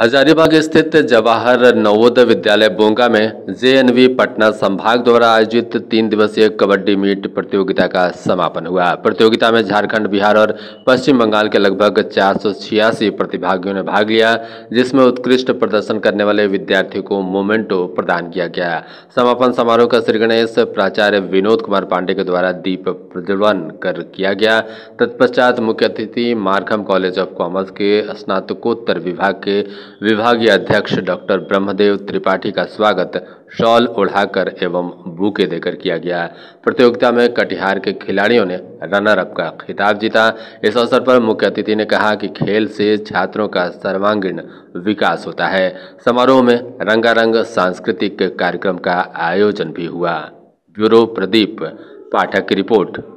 हजारीबाग स्थित जवाहर नवोदय विद्यालय बोंगा में जे पटना संभाग द्वारा आयोजित तीन दिवसीय कबड्डी मीट प्रतियोगिता का समापन हुआ प्रतियोगिता में झारखंड बिहार और पश्चिम बंगाल के लगभग चार प्रतिभागियों ने भाग लिया जिसमें उत्कृष्ट प्रदर्शन करने वाले विद्यार्थियों को मोमेंटो प्रदान किया गया समापन समारोह का श्री गणेश प्राचार्य विनोद कुमार पांडे के द्वारा दीप प्रज्वलन कर किया गया तत्पश्चात मुख्य अतिथि मारखम कॉलेज ऑफ कॉमर्स के स्नातकोत्तर विभाग के विभागीय अध्यक्ष डॉक्टर ब्रह्मदेव त्रिपाठी का स्वागत शॉल ओढ़ाकर एवं बूके देकर किया गया प्रतियोगिता में कटिहार के खिलाड़ियों ने रनर अप का खिताब जीता इस अवसर पर मुख्य अतिथि ने कहा कि खेल से छात्रों का सर्वांगीण विकास होता है समारोह में रंगारंग सांस्कृतिक कार्यक्रम का आयोजन भी हुआ ब्यूरो प्रदीप पाठक की रिपोर्ट